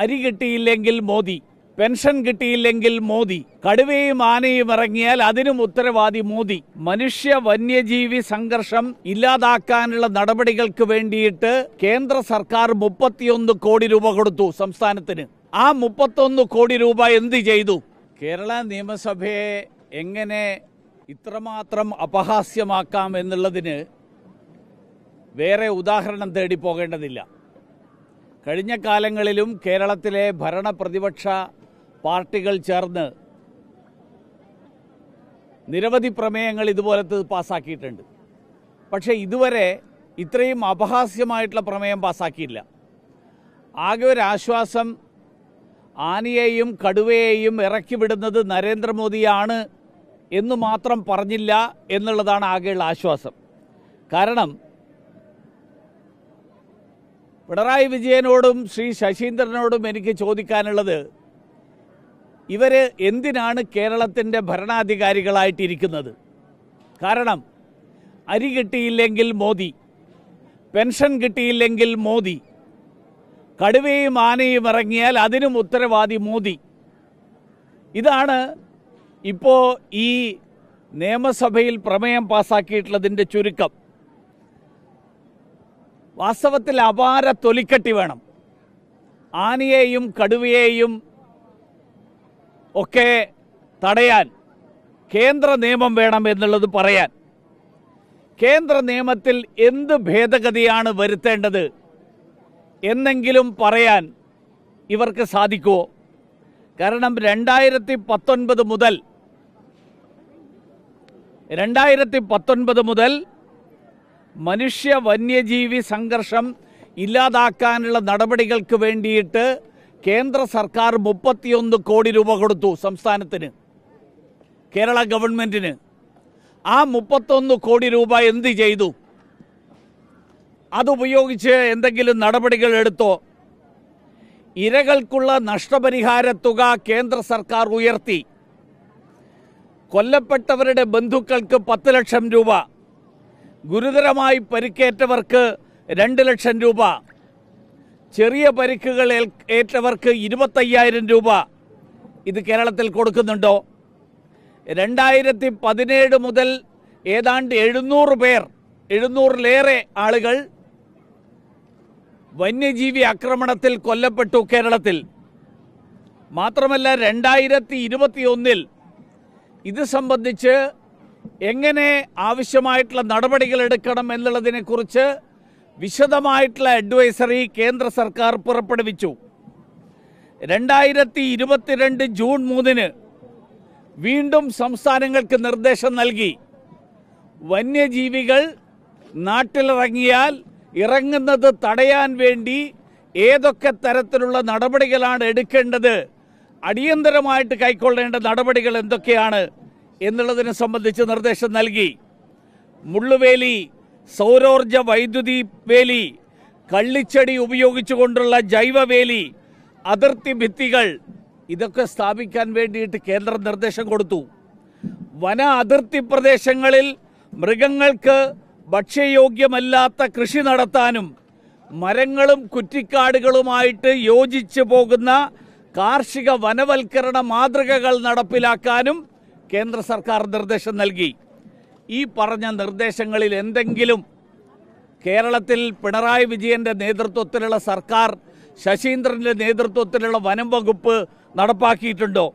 അരി കിട്ടിയില്ലെങ്കിൽ മോദി പെൻഷൻ കിട്ടിയില്ലെങ്കിൽ മോദി കടുവയും ആനയും ഇറങ്ങിയാൽ അതിനും ഉത്തരവാദി മോദി മനുഷ്യ വന്യജീവി സംഘർഷം ഇല്ലാതാക്കാനുള്ള നടപടികൾക്ക് വേണ്ടിയിട്ട് കേന്ദ്ര സർക്കാർ മുപ്പത്തിയൊന്ന് കോടി രൂപ കൊടുത്തു സംസ്ഥാനത്തിന് ആ മുപ്പത്തൊന്ന് കോടി രൂപ എന്ത് ചെയ്തു കേരള നിയമസഭയെ എങ്ങനെ ഇത്രമാത്രം അപഹാസ്യമാക്കാം എന്നുള്ളതിന് വേറെ ഉദാഹരണം തേടി പോകേണ്ടതില്ല കഴിഞ്ഞ കാലങ്ങളിലും കേരളത്തിലെ ഭരണ പ്രതിപക്ഷ പാർട്ടികൾ ചേർന്ന് നിരവധി പ്രമേയങ്ങൾ ഇതുപോലത്തെ പാസ്സാക്കിയിട്ടുണ്ട് പക്ഷേ ഇതുവരെ ഇത്രയും അപഹാസ്യമായിട്ടുള്ള പ്രമേയം പാസ്സാക്കിയില്ല ആകെ ഒരാശ്വാസം ആനയെയും കടുവയെയും ഇറക്കിവിടുന്നത് നരേന്ദ്രമോദിയാണ് എന്ന് മാത്രം പറഞ്ഞില്ല എന്നുള്ളതാണ് ആകെയുള്ള ആശ്വാസം കാരണം പിണറായി വിജയനോടും ശ്രീ ശശീന്ദ്രനോടും എനിക്ക് ചോദിക്കാനുള്ളത് ഇവർ എന്തിനാണ് കേരളത്തിൻ്റെ ഭരണാധികാരികളായിട്ടിരിക്കുന്നത് കാരണം അരി കിട്ടിയില്ലെങ്കിൽ മോദി പെൻഷൻ കിട്ടിയില്ലെങ്കിൽ മോദി കടുവയും ആനയും ഇറങ്ങിയാൽ അതിനും ഉത്തരവാദി മോദി ഇതാണ് ഇപ്പോൾ ഈ നിയമസഭയിൽ പ്രമേയം പാസ്സാക്കിയിട്ടുള്ളതിൻ്റെ ചുരുക്കം വാസ്തവത്തിൽ അപാര തൊലിക്കട്ടി വേണം ആനയെയും കടുവയെയും ഒക്കെ തടയാൻ കേന്ദ്ര നിയമം വേണം എന്നുള്ളത് പറയാൻ കേന്ദ്ര നിയമത്തിൽ എന്ത് ഭേദഗതിയാണ് വരുത്തേണ്ടത് എന്നെങ്കിലും പറയാൻ ഇവർക്ക് സാധിക്കുമോ കാരണം രണ്ടായിരത്തി പത്തൊൻപത് മുതൽ രണ്ടായിരത്തി പത്തൊൻപത് മുതൽ മനുഷ്യ വന്യജീവി സംഘർഷം ഇല്ലാതാക്കാനുള്ള നടപടികൾക്ക് വേണ്ടിയിട്ട് കേന്ദ്ര സർക്കാർ മുപ്പത്തിയൊന്ന് കോടി രൂപ കൊടുത്തു സംസ്ഥാനത്തിന് കേരള ഗവൺമെൻറ്റിന് ആ മുപ്പത്തൊന്ന് കോടി രൂപ എന്ത് ചെയ്തു അതുപയോഗിച്ച് എന്തെങ്കിലും നടപടികൾ എടുത്തോ ഇരകൾക്കുള്ള നഷ്ടപരിഹാര തുക കേന്ദ്ര സർക്കാർ ഉയർത്തി കൊല്ലപ്പെട്ടവരുടെ ബന്ധുക്കൾക്ക് പത്ത് ലക്ഷം രൂപ ഗുരുതരമായി പരിക്കേറ്റവർക്ക് രണ്ട് ലക്ഷം രൂപ ചെറിയ പരിക്കുകൾ ഏറ്റവർക്ക് ഇരുപത്തയ്യായിരം രൂപ ഇത് കേരളത്തിൽ കൊടുക്കുന്നുണ്ടോ രണ്ടായിരത്തി പതിനേഴ് മുതൽ ഏതാണ്ട് എഴുന്നൂറ് പേർ എഴുന്നൂറിലേറെ ആളുകൾ വന്യജീവി ആക്രമണത്തിൽ കൊല്ലപ്പെട്ടു കേരളത്തിൽ മാത്രമല്ല രണ്ടായിരത്തി ഇരുപത്തിയൊന്നിൽ ഇത് സംബന്ധിച്ച് എങ്ങനെ ആവശ്യമായിട്ടുള്ള നടപടികൾ എടുക്കണം കുറിച്ച് വിശദമായിട്ടുള്ള അഡ്വൈസറി കേന്ദ്ര സർക്കാർ പുറപ്പെടുവിച്ചു രണ്ടായിരത്തി ഇരുപത്തിരണ്ട് ജൂൺ മൂന്നിന് വീണ്ടും സംസ്ഥാനങ്ങൾക്ക് നിർദ്ദേശം നൽകി വന്യജീവികൾ നാട്ടിലിറങ്ങിയാൽ ഇറങ്ങുന്നത് തടയാൻ വേണ്ടി ഏതൊക്കെ തരത്തിലുള്ള നടപടികളാണ് എടുക്കേണ്ടത് അടിയന്തരമായിട്ട് കൈക്കൊള്ളേണ്ട നടപടികൾ എന്തൊക്കെയാണ് എന്നുള്ളതിനെ സംബന്ധിച്ച് നിർദ്ദേശം നൽകി മുള്ളുവേലി സൗരോർജ വൈദ്യുതി വേലി കള്ളിച്ചെടി ഉപയോഗിച്ചുകൊണ്ടുള്ള ജൈവവേലി അതിർത്തി ഭിത്തികൾ ഇതൊക്കെ സ്ഥാപിക്കാൻ വേണ്ടിയിട്ട് കേന്ദ്രം നിർദ്ദേശം കൊടുത്തു വന അതിർത്തി പ്രദേശങ്ങളിൽ മൃഗങ്ങൾക്ക് ഭക്ഷ്യയോഗ്യമല്ലാത്ത കൃഷി നടത്താനും മരങ്ങളും കുറ്റിക്കാടുകളുമായിട്ട് യോജിച്ചു പോകുന്ന കാർഷിക വനവൽക്കരണ മാതൃകകൾ നടപ്പിലാക്കാനും കേന്ദ്ര സർക്കാർ നിർദ്ദേശം നൽകി ഈ പറഞ്ഞ നിർദ്ദേശങ്ങളിൽ എന്തെങ്കിലും കേരളത്തിൽ പിണറായി വിജയൻ്റെ നേതൃത്വത്തിലുള്ള സർക്കാർ ശശീന്ദ്രൻ്റെ നേതൃത്വത്തിലുള്ള വനം വകുപ്പ് നടപ്പാക്കിയിട്ടുണ്ടോ